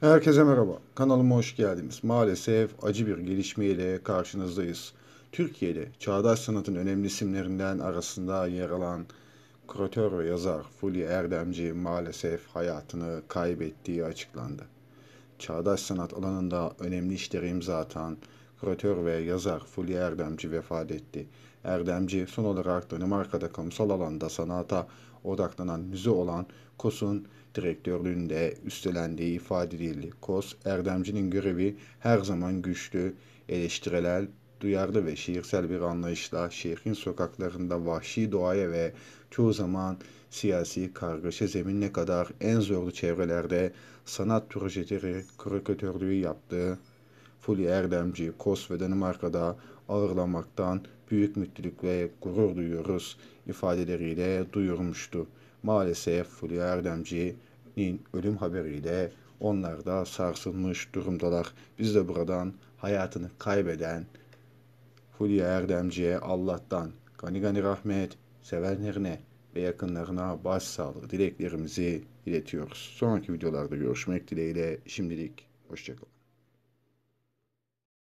Herkese merhaba. Kanalıma hoş geldiniz. Maalesef acı bir gelişmeyle karşınızdayız. Türkiye'de çağdaş sanatın önemli isimlerinden arasında yer alan kuratör ve yazar Fulya Erdemci maalesef hayatını kaybettiği açıklandı. Çağdaş sanat alanında önemli işlere imza atan kuratör ve yazar Fulya Erdemci vefat etti. Erdemci son olarak Danimarka'da kamusal alanda sanata odaklanan müze olan KOS'un direktörlüğünde üstlendiği ifade edildi. KOS, Erdemci'nin görevi her zaman güçlü, eleştirel, duyarlı ve şiirsel bir anlayışla şehrin sokaklarında vahşi doğaya ve çoğu zaman siyasi kargaşa zeminine kadar en zorlu çevrelerde sanat projeleri kuratörlüğü yaptığı Fulya Erdemci, Kos ve Danimarka'da ağırlamaktan büyük mutluluk ve gurur duyuyoruz ifadeleriyle duyurmuştu. Maalesef Fulya Erdemci'nin ölüm haberiyle onlar da sarsılmış durumdalar. Biz de buradan hayatını kaybeden Fulya Erdemci'ye Allah'tan gani gani rahmet, sevenlerine ve yakınlarına başsağlığı dileklerimizi iletiyoruz. Sonraki videolarda görüşmek dileğiyle şimdilik hoşçakalın.